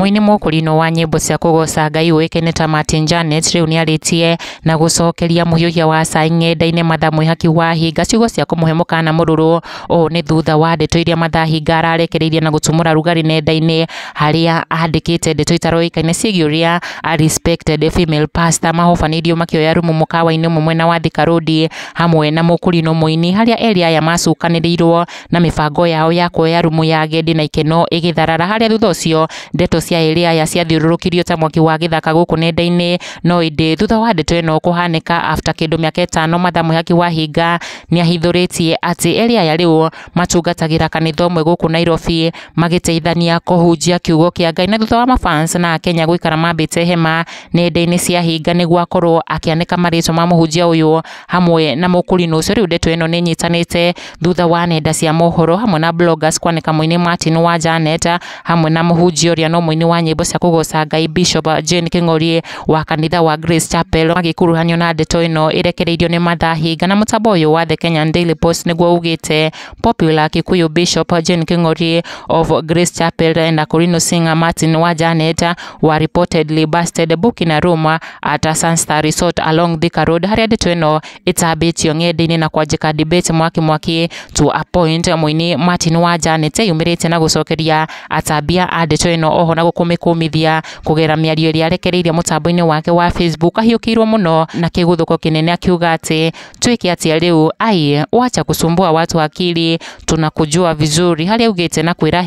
Muini mukurino wa nyimbo cia kugoca ngai uikene ta Martin Janet riu ni aritie na gucokeria muhiuhia wa cai ng'enda-inĩ mathaa mwihaki wahinga ciugo cia kumuhe mukana mũrũrũ o nĩ thutha wa ndeto iria mathahinga ararekereirie na gutumura rugarĩ nenda-inĩ harĩa andĩkĩte ndeto itaroĩkaine ciĩgiĩ a respected female pastor mahobanirio makĩoya rumu mũkawa-inĩ ũmwe mwena wa Thika Road hamwe na mũkurino mũini harĩa eri aya macukanĩrĩirwo na mĩbango yao ya kuoya rumu ya agendi na ikeno ĩgĩtharara harĩa thutha ũcio ndeto cia iria ya ciathiũrũrũkirio ta mwaki wa githaka guku nenda-inĩ no ĩndĩ thutha wa ndeto ĩno kũhanĩka after kĩndũ mĩaka ĩtano matha mũhaki wa hinga ni ahithũrĩtie ati erĩ ya rĩu matungatagĩra kanitha ũmwe guku Nairobi magĩteithania kũhunjia kiugo kia Ngai na thutha wa mafans na Akenya gũikara mambĩte hema nenda-inĩ cia hinga nĩguo akorwo akĩanĩka marĩtwa ma mũhunjia ũyũ hamwe na mũkũrinũ ũcio rĩu ndeto ĩno nĩ ĩnyitanĩte thutha wa nenda cia mohoro hamwe na bloggers kwanĩka mũini Martin wa Janet hamwe na mũhunjia ũrĩa no mũini ni wa nyĩmbo cia kũgoca Ngai Bishop Jane King'orie wa kanitha wa Grace Chapel magĩkuruhanio na ndeto ino ĩrekereirio nĩ Martha Hinga na mũtambo ũyũ wa The Kenyan Daily Post nĩguo ugĩte popular Kikuyu Bishop Jane King'orie of Grace Chapel and Akorino singer Martin wa Janet wa reportedly busted a room at a Sunstar Resort along Thika Road harĩa ndeto ĩno ĩtambĩtio ng'enda-inĩ na kwanjĩka debate mwaki mwaki to appoint mwini Martin wa Janet yumĩrĩte na gũcokeria atabia a ndeto ĩno oho na kumikumithia kugera miario iria arekereirie mutambo-ini wake wa Facebook ahiukirwo muno na kiguthuko kinene akiuga ati twike atia riu ai wacha kusumbua watu akili tunakujua vizuri hali augite na kwira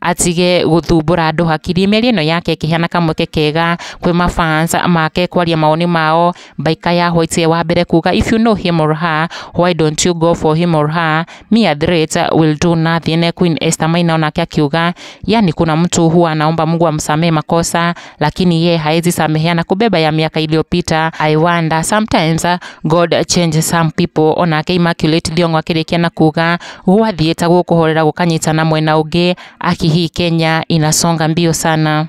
atige guthumbura andu hakiri mĩario ino yake kihana kamweke kega kwĩ mafans make kwaria maoni mao baika ya hoite wa mbere kuga if you know him or her why don't you go for him or her me a will do nothing queen esther maina onake akiuga yani kuna mtu huwa anaomba kwamba Mungu amsamehe makosa, lakini ye haezi sameheana kubeba ya miaka iliyopita. I wonder sometimes uh, God changes some people ona ke Immaculate Liongo akirikia na kuga gwathieta gukuhorera gukanyitana mwena uge aki Kenya inasonga mbio sana